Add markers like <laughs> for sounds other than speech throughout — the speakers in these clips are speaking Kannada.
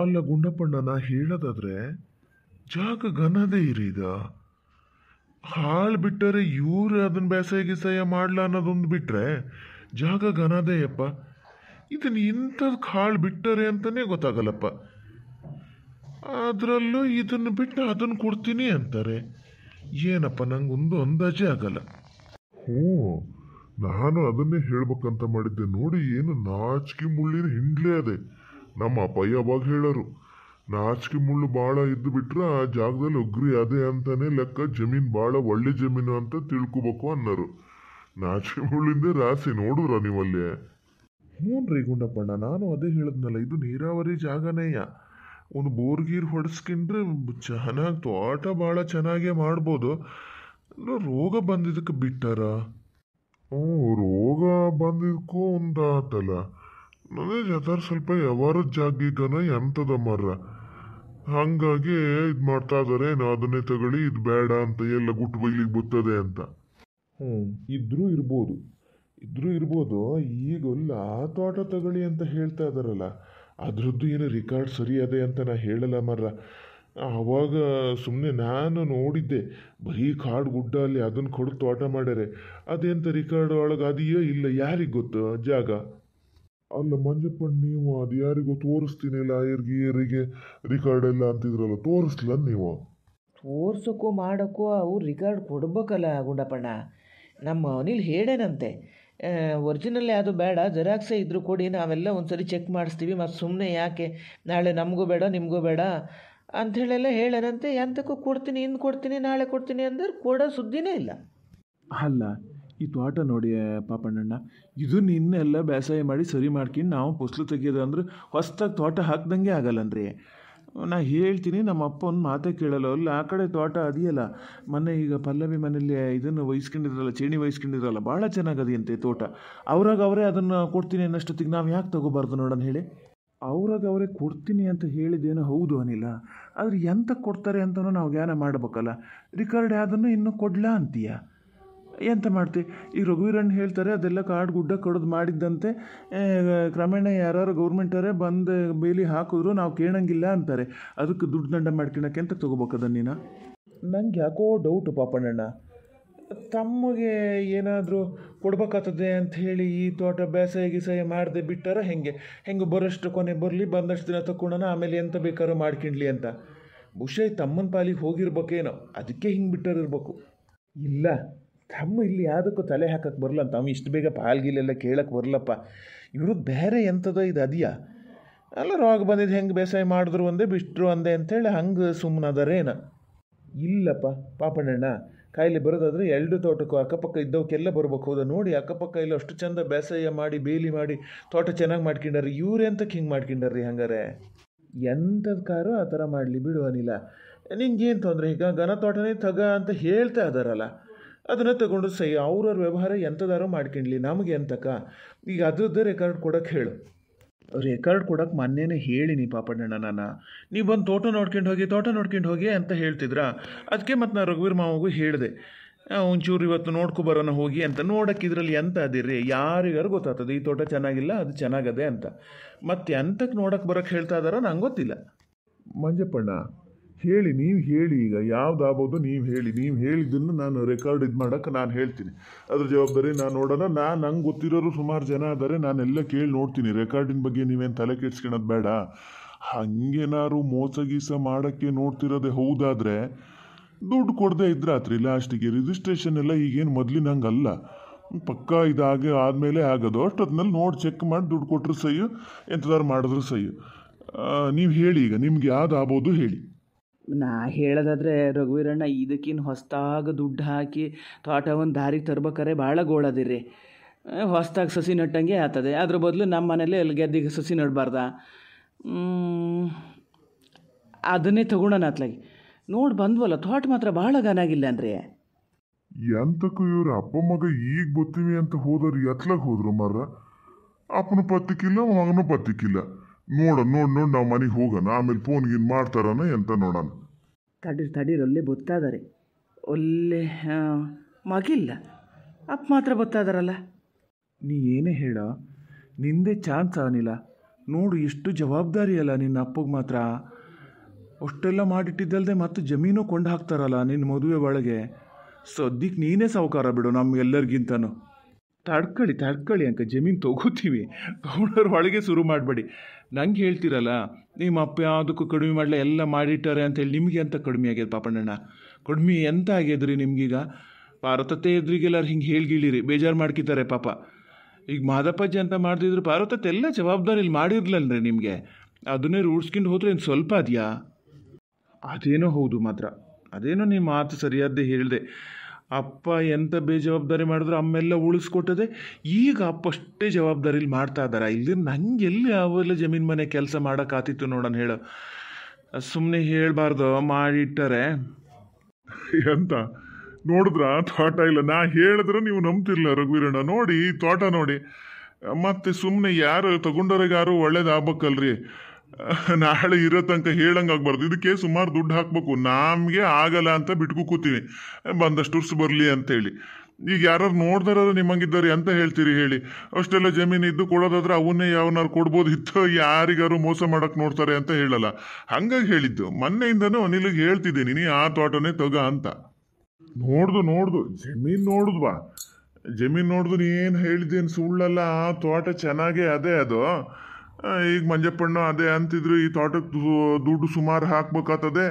ಅಲ್ಲ ಗುಂಡಪ್ಪಣ್ಣ ನಾ ಜಾಗ ಘನದೇ ಇರೀಗ ಹಾಳು ಬಿಟ್ಟರೆ ಇವ್ರು ಅದನ್ನ ಬೇಸಾಯ ಗಿಸಾಯ ಮಾಡ್ಲ ಅನ್ನೋದೊಂದು ಬಿಟ್ಟರೆ ಜಾಗ ಘನದೇಯಪ್ಪ ಇದನ್ನು ಇಂಥದ್ದು ಹಾಳು ಬಿಟ್ಟರೆ ಅಂತಲೇ ಗೊತ್ತಾಗಲ್ಲಪ್ಪ ಅದರಲ್ಲೂ ಇದನ್ನು ಬಿಟ್ಟು ಅದನ್ನು ಕೊಡ್ತೀನಿ ಅಂತಾರೆ ಏನಪ್ಪ ಒಂದು ಅಂದಾಜೇ ಆಗಲ್ಲ ಹ್ಞೂ ನಾನು ಅದನ್ನೇ ಹೇಳ್ಬೇಕಂತ ಮಾಡಿದ್ದೆ ನೋಡಿ ಏನು ನಾಚಿಕೆ ಮುಳ್ಳಿನ ಹಿಂಡ್ಲೇ ಅದೇ ನಮ್ಮ ಅಪ್ಪಯ್ಯ ಅವಾಗ ಹೇಳರು ನಾಚಿಕೆ ಮುಳ್ಳು ಭಾಳ ಇದ್ದು ಬಿಟ್ರೆ ಆ ಜಾಗದಲ್ಲಿ ಒಗ್ರಿ ಅದೇ ಅಂತಾನೆ ಲೆಕ್ಕ ಜಮೀನು ಭಾಳ ಒಳ್ಳೆ ಜಮೀನು ಅಂತ ತಿಳ್ಕೊಬೇಕು ಅನ್ನರು ನಾಚಿಕೆ ಮುಳ್ಳಿಂದ ರಾಸಿ ನೋಡುರ ನೀವಲ್ಲಿ ಹ್ಞೂ ರೀ ಗುಂಡಪ್ಪಣ್ಣ ನಾನು ಅದೇ ಹೇಳದ್ನಲ್ಲ ಇದು ನೀರಾವರಿ ಜಾಗನೇಯ ಒಂದು ಗೀರ್ ಹೊಡೆಸ್ಕೊಂಡ್ರೆ ಚೆನ್ನಾಗಿ ತೋಟ ಭಾಳ ಚೆನ್ನಾಗೇ ಮಾಡ್ಬೋದು ರೋಗ ಬಂದಿದ್ದಕ್ಕೆ ಬಿಟ್ಟಾರ ಹ್ಞೂ ರೋಗ ಬಂದಿದ್ದಕ್ಕೂ ಒಂದು ನಮ್ಮದೇ ಜತಾರ್ ಸ್ವಲ್ಪ ಯಾವಾರದ ಜಾಗಿಗನ ಎಂತದ ಮರ ಹಾಗಾಗಿ ಇದು ಮಾಡ್ತಾ ಇದಾರೆ ನಾ ಅದನ್ನೇ ತಗೊಳ್ಳಿ ಇದು ಬೇಡ ಅಂತ ಎಲ್ಲ ಗುಟ್ಟು ಬೈಲಿಗೆ ಅಂತ ಹ್ಞೂ ಇದ್ರೂ ಇರ್ಬೋದು ಇದ್ರೂ ಇರ್ಬೋದು ಈಗ ಆ ತೋಟ ತಗೊಳ್ಳಿ ಅಂತ ಹೇಳ್ತಾ ಇದಾರಲ್ಲ ಅದರದ್ದು ಏನು ರೆಕಾರ್ಡ್ ಸರಿ ಅದೇ ಅಂತ ನಾ ಹೇಳಲ್ಲ ಮರ ಆವಾಗ ಸುಮ್ಮನೆ ನಾನು ನೋಡಿದ್ದೆ ಬರೀ ಕಾಡು ಗುಡ್ಡ ಅಲ್ಲಿ ಅದನ್ನು ಕೊಡು ತೋಟ ಮಾಡ್ಯಾರೆ ಅದೆಂಥ ರಿಕಾರ್ಡ್ ಒಳಗೆ ಅದೆಯೋ ಇಲ್ಲ ಯಾರಿಗೆ ಗೊತ್ತು ಜಾಗ ಅಲ್ಲ ಮಂಜಪ್ಪ ನೀವು ಅದು ಯಾರಿಗೂ ತೋರಿಸ್ತೀನಿ ಲಾಯರ್ ರಿಕಾರ್ಡ್ ಎಲ್ಲ ಅಂತಿದ್ರಲ್ಲ ತೋರಿಸ್ಲ ನೀವು ತೋರ್ಸೋಕ್ಕೂ ಮಾಡೋಕ್ಕೂ ಅವ್ರು ರಿಕಾರ್ಡ್ ಕೊಡ್ಬೇಕಲ್ಲ ಗುಂಡಪ್ಪಣ್ಣ ನಮ್ಮ ಅನಿಲ್ ಹೇಳೇನಂತೆ ಒರಿಜಿನಲ್ ಯಾವುದು ಬೇಡ ಜೆರಾಕ್ಸೇ ಇದ್ದರೂ ಕೊಡಿ ನಾವೆಲ್ಲ ಒಂದ್ಸರಿ ಚೆಕ್ ಮಾಡಿಸ್ತೀವಿ ಮತ್ತು ಸುಮ್ಮನೆ ಯಾಕೆ ನಾಳೆ ನಮಗೂ ಬೇಡ ನಿಮಗೂ ಬೇಡ ಅಂಥೇಳೆಲ್ಲ ಹೇಳನಂತೆ ಎಂತಕ್ಕೂ ಕೊಡ್ತೀನಿ ಇಂದು ಕೊಡ್ತೀನಿ ನಾಳೆ ಕೊಡ್ತೀನಿ ಅಂದರೆ ಕೊಡೋ ಸುದ್ದಿನೇ ಇಲ್ಲ ಅಲ್ಲ ಈ ತೋಟ ನೋಡಿ ಪಾಪಣ್ಣಣ್ಣ ಇದನ್ನ ಇನ್ನೆಲ್ಲ ಬೇಸಾಯ ಮಾಡಿ ಸರಿ ಮಾಡ್ಕೊಂಡು ನಾವು ಫಸಲು ತೆಗಿಯೋದು ಅಂದ್ರೆ ಹೊಸ್ದಾಗಿ ತೋಟ ಹಾಕ್ದಂಗೆ ಆಗಲ್ಲನ್ರಿ ನಾ ಹೇಳ್ತೀನಿ ನಮ್ಮ ಅಪ್ಪ ಒಂದು ಮಾತೇ ಕೇಳಲ್ಲ ಅಲ್ಲ ಆ ಕಡೆ ತೋಟ ಅದೆಯಲ್ಲ ಮೊನ್ನೆ ಈಗ ಪಲ್ಲವಿ ಮನೇಲಿ ಇದನ್ನು ವಹಿಸ್ಕೊಂಡಿದ್ರಲ್ಲ ಚೇಣಿ ವಹಿಸ್ಕೊಂಡಿದ್ರಲ್ಲ ಭಾಳ ಚೆನ್ನಾಗದಿಯಂತೆ ತೋಟ ಅವ್ರಾಗ ಅವರೇ ಅದನ್ನು ಕೊಡ್ತೀನಿ ಅನ್ನಷ್ಟೊತ್ತಿಗೆ ನಾವು ಯಾಕೆ ತಗೋಬಾರ್ದು ನೋಡೋಣ ಹೇಳಿ ಅವ್ರಾಗ ಅವರೇ ಕೊಡ್ತೀನಿ ಅಂತ ಹೇಳಿದೇನೋ ಹೌದು ಅನಿಲ್ಲ ಆದರೆ ಎಂತ ಕೊಡ್ತಾರೆ ಅಂತಲೂ ನಾವು ಜ್ಞಾನ ಮಾಡಬೇಕಲ್ಲ ರಿಕಾರ್ಡ್ ಅದನ್ನು ಇನ್ನೂ ಕೊಡ್ಲಾ ಅಂತೀಯಾ ಎಂತ ಮಾಡ್ತಿ ಈ ರಘುವೀರಣ್ಣ ಹೇಳ್ತಾರೆ ಅದೆಲ್ಲ ಕಾಡು ಗುಡ್ಡ ಕಡ್ದು ಮಾಡಿದ್ದಂತೆ ಕ್ರಮೇಣ ಯಾರು ಗೌರ್ಮೆಂಟರೇ ಬಂದು ಬೇಲಿ ಹಾಕಿದ್ರು ನಾವು ಕೇಳಂಗಿಲ್ಲ ಅಂತಾರೆ ಅದಕ್ಕೆ ದುಡ್ಡು ದಂಡ ಮಾಡ್ಕೊಳಕ್ಕೆ ಅಂತ ತೊಗೋಬೇಕದ ನೀನು ನಂಗೆ ಯಾಕೋ ಡೌಟು ಪಾಪಣ್ಣಣ್ಣ ತಮ್ಮಗೆ ಏನಾದರೂ ಕೊಡ್ಬೇಕಾಗ್ತದೆ ಅಂತ ಹೇಳಿ ಈ ತೋಟ ಬೇಸಾಯ ಗಿಸಾಯ ಮಾಡಿದೆ ಬಿಟ್ಟಾರ ಹೆಂಗೆ ಹೆಂಗೆ ಬರೋಷ್ಟು ಕೊನೆ ಬರಲಿ ಬಂದಷ್ಟು ದಿನ ತಕ್ಕೊಳ್ಳೋಣ ಆಮೇಲೆ ಎಂತ ಬೇಕಾದ್ರೂ ಮಾಡ್ಕೊಂಡ್ಲಿ ಅಂತ ಬಹುಶಃ ತಮ್ಮನ ಪಾಲಿಗೆ ಹೋಗಿರ್ಬೇಕೇನೋ ಅದಕ್ಕೆ ಹಿಂಗೆ ಬಿಟ್ಟರಿರ್ಬೇಕು ಇಲ್ಲ ತಮ್ಮ ಇಲ್ಲಿ ಯಾವುದಕ್ಕೂ ತಲೆ ಹಾಕಕ್ಕೆ ಬರಲ್ಲ ತಮ್ಮ ಇಷ್ಟು ಬೇಗ ಪಾಲ್ಗಿಲೆಲ್ಲ ಕೇಳಕ್ಕೆ ಬರಲಪ್ಪ ಇವ್ರದ್ದು ಬೇರೆ ಎಂಥದೋ ಇದು ಅದೆಯಾ ಅಲ್ಲ ರೋಗ ಬಂದಿದ್ದು ಹೆಂಗೆ ಬೇಸಾಯ ಮಾಡಿದ್ರು ಒಂದೇ ಬಿಟ್ಟರು ಅಂದೆ ಅಂತೇಳಿ ಹಂಗೆ ಸುಮ್ಮನದಾರೇನ ಇಲ್ಲಪ್ಪ ಪಾಪಣ್ಣಣ್ಣ ಕಾಯಿಲೆ ಬರೋದಾದ್ರೆ ಎರಡು ತೋಟಕ್ಕೂ ಅಕ್ಕಪಕ್ಕ ಇದ್ದವಕ್ಕೆಲ್ಲ ಬರ್ಬೇಕು ಹೋದ ನೋಡಿ ಅಕ್ಕಪಕ್ಕ ಇಲ್ಲ ಅಷ್ಟು ಚಂದ ಬೇಸಾಯ ಮಾಡಿ ಬೇಲಿ ಮಾಡಿ ತೋಟ ಚೆನ್ನಾಗಿ ಮಾಡ್ಕೊಂಡಾರಿ ಇವ್ರೆ ಅಂತ ಹಿಂಗೆ ಮಾಡ್ಕೊಂಡಾರ್ರಿ ಹಂಗಾರೆ ಎಂಥದ್ದು ಕಾರು ಆ ಥರ ಮಾಡಲಿ ಬಿಡು ಅನಿಲ ನಿಂಗೇನು ತೊಂದರೆ ಈಗ ಘನ ತೋಟನೇ ತಗ ಅಂತ ಹೇಳ್ತಾ ಇದಾರಲ್ಲ ಅದನ್ನು ತಗೊಂಡು ಸೈ ಅವ್ರವ್ರ ವ್ಯವಹಾರ ಎಂಥದಾರೋ ಮಾಡ್ಕೊಂಡ್ಲಿ ನಮಗೆ ಎಂತಕ ಈಗ ಅದ್ರದ್ದು ರೆಕಾರ್ಡ್ ಕೊಡಕ್ಕೆ ಹೇಳು ರೆಕಾರ್ಡ್ ಕೊಡಕ್ಕೆ ಮೊನ್ನೆನೇ ಹೇಳಿನಿ ಪಾಪಣ್ಣಣ್ಣ ನಾನು ನೀವು ಬಂದು ತೋಟ ನೋಡ್ಕೊಂಡು ಹೋಗಿ ತೋಟ ನೋಡ್ಕೊಂಡು ಹೋಗಿ ಅಂತ ಹೇಳ್ತಿದ್ರಾ ಅದಕ್ಕೆ ಮತ್ತು ನಾನು ರಘುವೀರ್ ಮಾವಗೂ ಹೇಳಿದೆ ಒಂಚೂರು ಇವತ್ತು ನೋಡ್ಕೊ ಬರೋಣ ಹೋಗಿ ಅಂತ ನೋಡಕ್ಕೆ ಇದರಲ್ಲಿ ಎಂತ ಅದಿರಿ ಯಾರಿಗಾರು ಗೊತ್ತಾಗ್ತದೆ ಈ ತೋಟ ಚೆನ್ನಾಗಿಲ್ಲ ಅದು ಚೆನ್ನಾಗದೆ ಅಂತ ಮತ್ತೆ ಎಂತಕ್ಕೆ ನೋಡಕ್ಕೆ ಬರೋಕ್ಕೆ ಹೇಳ್ತಾ ಇದ್ದಾರೋ ನಂಗೆ ಗೊತ್ತಿಲ್ಲ ಮಂಜಪ್ಪಣ್ಣ ಹೇಳಿ ನೀವು ಹೇಳಿ ಈಗ ಯಾವುದಾಗ್ಬೋದು ನೀವು ಹೇಳಿ ನೀವು ಹೇಳಿದ್ದನ್ನು ನಾನು ರೆಕಾರ್ಡ್ ಇದು ಮಾಡೋಕ್ಕೆ ನಾನು ಹೇಳ್ತೀನಿ ಅದ್ರ ಜವಾಬ್ದಾರಿ ನಾನು ನೋಡೋಣ ನಾನು ನಂಗೆ ಗೊತ್ತಿರೋರು ಸುಮಾರು ಜನ ಆದರೆ ನಾನೆಲ್ಲ ಕೇಳಿ ನೋಡ್ತೀನಿ ರೆಕಾರ್ಡಿನ ಬಗ್ಗೆ ನೀವೇನು ತಲೆ ಕೆಡ್ಸ್ಕೊಳೋದು ಬೇಡ ಹಾಗೇನಾದ್ರು ಮೋಸ ಗೀಸ ಮಾಡೋಕ್ಕೆ ನೋಡ್ತಿರೋದೆ ಹೌದಾದರೆ ದುಡ್ಡು ಇದ್ರೆ ಆತ್ರಿ ಲಾಸ್ಟಿಗೆ ರಿಜಿಸ್ಟ್ರೇಷನ್ ಎಲ್ಲ ಈಗೇನು ಮೊದಲಿನ ಅಲ್ಲ ಪಕ್ಕ ಇದಾಗೆ ಆದಮೇಲೆ ಆಗೋದು ಅಷ್ಟೊತ್ತಿನಲ್ಲಿ ನೋಡಿ ಚೆಕ್ ಮಾಡಿ ದುಡ್ಡು ಕೊಟ್ಟರು ಸಹಿ ಎಂಥದಾರು ಮಾಡಿದ್ರು ಸಹಿ ನೀವು ಹೇಳಿ ಈಗ ನಿಮ್ಗೆ ಯಾವ್ದು ಆಗ್ಬೋದು ಹೇಳಿ ನಾ ಹೇಳೋದಾದರೆ ರಘುವೀರಣ್ಣ ಇದಕ್ಕಿನ್ನು ಹೊಸ್ತಾಗಿ ದುಡ್ಡು ಹಾಕಿ ಒಂದು ದಾರಿಗೆ ತರ್ಬೇಕಾರೆ ಭಾಳ ಗೋಳದಿರಿ ಹೊಸ್ದಾಗಿ ಸಸಿ ನಟ್ಟಂಗೆ ಆಗ್ತದೆ ಅದ್ರ ಬದಲು ನಮ್ಮ ಮನೇಲಿ ಎಲ್ಲಿ ಗೆದ್ದಿಗೆ ಸಸಿ ನಡ್ಬಾರ್ದ ಅದನ್ನೇ ತಗೊಳೋಣ ಅತ್ಲಾಗಿ ನೋಡಿ ಬಂದ್ವಲ್ಲ ತೋಟ ಮಾತ್ರ ಭಾಳ ಗನಾಗಿಲ್ಲ ಅಂದರೆ ಎಂತಕ್ಕೂ ಇವ್ರ ಅಪ್ಪ ಮಗ ಈಗ ಬರ್ತೀವಿ ಅಂತ ಹೋದವ್ರು ಎತ್ಲಾಗ ಹೋದ್ರು ಮರ ಅಪ್ಪನೂ ಪತ್ತಿಕ್ಕಿಲ್ಲ ಮಗನೂ ಪತ್ತಿಕ್ಕಿಲ್ಲ ನೋಡ ನೋಡ್ ನೋಡ್ ನಾವು ಮನೆಗೆ ಹೋಗೋಣ ಆಮೇಲೆ ಫೋನ್ ಗೀನ್ ಮಾಡ್ತಾರನ ಎಂತ ನೋಡೋಣ ತಡೀರ್ ಅಲ್ಲಿ ಗೊತ್ತಾದರೆ ಒಲ್ಲೆ ಮಗಿಲ್ಲ ಅಪ್ಪ ಮಾತ್ರ ಗೊತ್ತಾದಾರಲ್ಲ ನೀ ಏನೇ ಹೇಳ ನಿಂದೆ ಚಾನ್ಸ್ ಆನಿಲ್ಲ ನೋಡು ಎಷ್ಟು ಜವಾಬ್ದಾರಿ ಅಲ್ಲ ನಿನ್ನ ಅಪ್ಪಗೆ ಮಾತ್ರ ಅಷ್ಟೆಲ್ಲ ಮಾಡಿಟ್ಟಿದ್ದಲ್ಲದೆ ಮತ್ತು ಜಮೀನು ಕೊಂಡು ಹಾಕ್ತಾರಲ್ಲ ನಿನ್ನ ಮದುವೆ ಒಳಗೆ ಸದ್ಯಕ್ಕೆ ನೀನೇ ಸಾವುಕಾರ ಬಿಡು ನಮ್ಗೆಲ್ಲರಿಗಿಂತನೂ ತಡ್ಕೊಳ್ಳಿ ತಡ್ಕೊಳ್ಳಿ ಅಂಕ ಜಮೀನು ತೊಗೋತೀವಿ ತೊಗೊಳೋರು ಒಳಗೆ ಶುರು ಮಾಡಬೇಡಿ ನಂಗೆ ಹೇಳ್ತಿರಲ್ಲ ನಿಮ್ಮ ಅಪ್ಪ ಯಾವುದಕ್ಕೂ ಕಡಿಮೆ ಮಾಡಲಿ ಎಲ್ಲ ಮಾಡಿಟ್ಟಾರೆ ಅಂತೇಳಿ ನಿಮಗೆ ಅಂತ ಕಡಿಮೆ ಆಗ್ಯದ ಪಾಪಣ್ಣಣ್ಣ ಕಡಿಮೆ ಎಂತ ಆಗ್ಯದ್ರಿ ನಿಮಗೀಗ ಪಾರ್ವತತೆ ಎದುರಿಗೆಲ್ಲರೂ ಹಿಂಗೆ ಹೇಳ್ಗಿಳಿರಿ ಬೇಜಾರು ಮಾಡ್ಕಿತಾರೆ ಪಾಪ ಈಗ ಮಾದಪ್ಪಾಜಿ ಅಂತ ಮಾಡ್ತಿದ್ರು ಪಾರ್ವತತೆ ಎಲ್ಲ ಇಲ್ಲಿ ರೀ ನಿಮಗೆ ಅದನ್ನೇ ರೂಢಿಸ್ಕೊಂಡು ಹೋದ್ರೆ ಏನು ಸ್ವಲ್ಪ ಅದೆಯಾ ಅದೇನೋ ಹೌದು ಮಾತ್ರ ಅದೇನೋ ನಿಮ್ಮ ಮಾತು ಸರಿಯಾದ್ದೇ ಹೇಳಿದೆ ಅಪ್ಪ ಎಂಥ ಬೇಜವಾಬ್ದಾರಿ ಮಾಡಿದ್ರು ಅಮ್ಮೆಲ್ಲ ಉಳಿಸ್ಕೊಟ್ಟದೆ ಈಗ ಅಷ್ಟೇ ಜವಾಬ್ದಾರಿಲಿ ಮಾಡ್ತಾ ಇದ್ದಾರೆ ಇಲ್ಲಿ ನಂಗೆ ಎಲ್ಲಿ ಅವೆಲ್ಲ ಜಮೀನು ಮನೆ ಕೆಲಸ ಮಾಡೋಕ್ಕಾತಿತ್ತು ನೋಡೋಣ ಹೇಳು ಸುಮ್ಮನೆ ಹೇಳಬಾರ್ದು ಮಾಡಿಟ್ಟರೆ ಎಂತ ನೋಡಿದ್ರ ತೋಟ ಇಲ್ಲ ನಾ ಹೇಳಿದ್ರೆ ನೀವು ನಂಬ್ತಿರ್ಲ ರಘುವೀರಣ್ಣ ನೋಡಿ ತೋಟ ನೋಡಿ ಮತ್ತೆ ಸುಮ್ಮನೆ ಯಾರು ತಗೊಂಡವ್ರಿಗೆ ಯಾರು ಒಳ್ಳೇದಾಗಬೇಕಲ್ರಿ <laughs> ನಾಳೆ ಇರೋ ತನಕ ಹೇಳಂಗಾಗ್ಬಾರ್ದು ಇದಕ್ಕೆ ಸುಮಾರು ದುಡ್ಡು ಹಾಕಬೇಕು ನಮಗೆ ಆಗಲ್ಲ ಅಂತ ಬಿಟ್ಕು ಕೂತೀವಿ ಬಂದಷ್ಟು ಉರ್ಸು ಬರಲಿ ಅಂತೇಳಿ ಈಗ ಯಾರು ನೋಡ್ದಾರ ನಿಮ್ಮಂಗಿದ್ದಾರೆ ಅಂತ ಹೇಳ್ತೀರಿ ಹೇಳಿ ಅಷ್ಟೆಲ್ಲ ಜಮೀನು ಇದ್ದು ಕೊಡೋದಾದ್ರೆ ಅವನ್ನೇ ಯಾವನಾರು ಕೊಡ್ಬೋದು ಇತ್ತು ಯಾರಿಗಾರು ಮೋಸ ಮಾಡಕ್ ನೋಡ್ತಾರೆ ಅಂತ ಹೇಳಲ್ಲ ಹಂಗಾಗಿ ಹೇಳಿದ್ದು ಮೊನ್ನೆಯಿಂದನೂ ಅನಿಲಿಗೆ ಹೇಳ್ತಿದ್ದೀನಿ ನೀ ಆ ತೋಟನೇ ತಗ ಅಂತ ನೋಡ್ದು ನೋಡ್ದು ಜಮೀನ್ ನೋಡಿದ್ವಾ ಜಮೀನ್ ನೋಡ್ದು ಏನು ಹೇಳಿದ್ದೇನು ಸುಳ್ಳಲ್ಲ ಆ ತೋಟ ಚೆನ್ನಾಗೇ ಅದೇ ಅದು ಈಗ ಮಂಜಪ್ಪಣ್ಣ ಅದೇ ಅಂತಿದ್ರು ಈ ತೋಟಕ್ಕೆ ದುಡ್ಡು ಸುಮಾರು ಹಾಕ್ಬೇಕಾತದೆ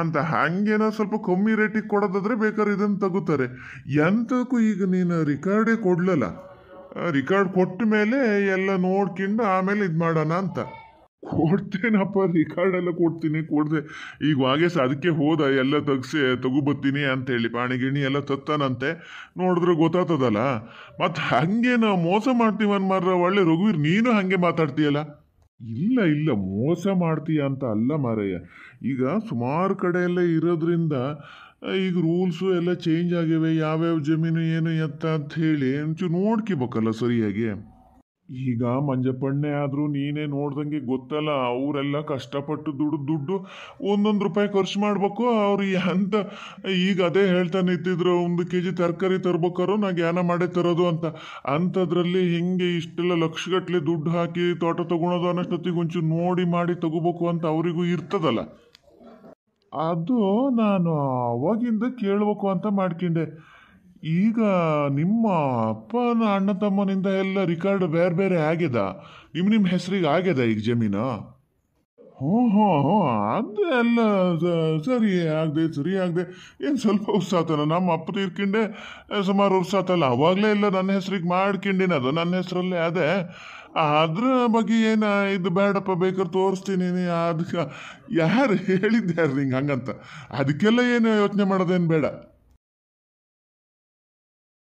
ಅಂತ ಹಂಗೇನ ಸ್ವಲ್ಪ ಕಮ್ಮಿ ರೇಟಿಗೆ ಕೊಡೋದಾದ್ರೆ ಬೇಕಾದ್ರೆ ಇದನ್ನು ತಗೋತಾರೆ ಎಂಥಕ್ಕೂ ಈಗ ನೀನು ರಿಕಾರ್ಡೇ ಕೊಡಲಲ್ಲ ರಿಕಾರ್ಡ್ ಕೊಟ್ಟ ಮೇಲೆ ಎಲ್ಲ ನೋಡ್ಕೊಂಡು ಆಮೇಲೆ ಇದು ಮಾಡೋಣ ಅಂತ ಕೊಡ್ತೇನಪ್ಪ ರಿಕಾರ್ಡ್ ಎಲ್ಲ ಕೊಡ್ತೀನಿ ಕೊಡ್ದೆ ಈಗ ವಾಗೇಶ್ ಅದಕ್ಕೆ ಹೋದ ಎಲ್ಲ ತೆಗ್ಸಿ ತಗೋಬತ್ತೀನಿ ಅಂತೇಳಿ ಪಾಣಿಗಿಣಿ ಎಲ್ಲ ತತ್ತಾನಂತೆ ನೋಡಿದ್ರೆ ಗೊತ್ತಾತದಲ್ಲ ಮತ್ತೆ ಹಂಗೇನ ನಾವು ಮೋಸ ಮಾಡ್ತೀವಿ ಅನ್ಮಾರ ಒಳ್ಳೆ ರಘುವೀರ್ ನೀನು ಹಂಗೆ ಮಾತಾಡ್ತೀಯಲ್ಲ ಇಲ್ಲ ಇಲ್ಲ ಮೋಸ ಮಾಡ್ತೀಯ ಅಂತ ಅಲ್ಲ ಮಾರಯ್ಯ ಈಗ ಸುಮಾರು ಕಡೆ ಎಲ್ಲ ಇರೋದ್ರಿಂದ ಈಗ ರೂಲ್ಸು ಎಲ್ಲ ಚೇಂಜ್ ಆಗಿವೆ ಯಾವ್ಯಾವ ಜಮೀನು ಏನು ಎತ್ತ ಅಂತ ಹೇಳಿ ಒಂಚೂರು ನೋಡ್ಕಿಬೇಕಲ್ಲ ಸರಿಯಾಗಿ ಈಗ ಮಂಜಪ್ಪಣ್ಣೆ ಆದರೂ ನೀನೇ ನೋಡ್ದಂಗೆ ಗೊತ್ತಲ್ಲ ಅವರೆಲ್ಲ ಕಷ್ಟಪಟ್ಟು ದುಡ್ಡು ದುಡ್ಡು ಒಂದೊಂದು ರೂಪಾಯಿ ಖರ್ಚು ಮಾಡಬೇಕು ಅವ್ರು ಅಂತ ಈಗ ಅದೇ ಹೇಳ್ತಾನೆ ಇದ್ದಿದ್ರು ಒಂದು ಕೆ ಜಿ ತರಕಾರಿ ತರ್ಬೇಕಾರು ನಾ ಜ್ಞಾನ ಮಾಡೇ ತರೋದು ಅಂತ ಅಂಥದ್ರಲ್ಲಿ ಹಿಂಗೆ ಇಷ್ಟೆಲ್ಲ ಲಕ್ಷಗಟ್ಟಲೆ ದುಡ್ಡು ಹಾಕಿ ತೋಟ ತಗೊಳೋದು ಅನ್ನೋಷ್ಟೊತ್ತಿಗೆ ಒಂಚೂರು ನೋಡಿ ಮಾಡಿ ತಗೋಬೇಕು ಅಂತ ಅವರಿಗೂ ಇರ್ತದಲ್ಲ ಅದು ನಾನು ಅವಾಗಿಂದ ಕೇಳಬೇಕು ಅಂತ ಮಾಡ್ಕೊಂಡೆ ಈಗ ನಿಮ್ಮ ಅಪ್ಪನ ಅಣ್ಣ ತಮ್ಮನಿಂದ ಎಲ್ಲ ರಿಕಾರ್ಡ್ ಬೇರೆ ಬೇರೆ ಆಗ್ಯದ ನಿಮ್ಮ ನಿಮ್ಮ ಹೆಸರಿಗೆ ಆಗ್ಯದ ಈಗ ಜಮೀನು ಹ್ಞೂ ಹ್ಞೂ ಹ್ಞೂ ಅದೆಲ್ಲ ಸರಿ ಆಗದೆ ಸರಿ ಆಗದೆ ಏನು ಸ್ವಲ್ಪ ಉತ್ಸಾಹತನ ನಮ್ಮ ಅಪ್ಪ ತೀರ್ಕಿಂಡೆ ಸುಮಾರು ಉರ್ಸಾತಲ್ಲ ಅವಾಗಲೇ ಇಲ್ಲ ನನ್ನ ಹೆಸ್ರಿಗೆ ಅದು ನನ್ನ ಹೆಸರಲ್ಲೇ ಅದೇ ಅದ್ರ ಬಗ್ಗೆ ಏನು ಇದು ಬೇಡಪ್ಪ ಬೇಕಾದ್ರೆ ತೋರಿಸ್ತೀನಿ ಅದಕ್ಕೆ ಯಾರು ಹೇಳಿದ್ದೆ ಯಾರು ನಿಂಗೆ ಹಂಗಂತ ಅದಕ್ಕೆಲ್ಲ ಏನು ಯೋಚನೆ ಮಾಡೋದೇನು ಬೇಡ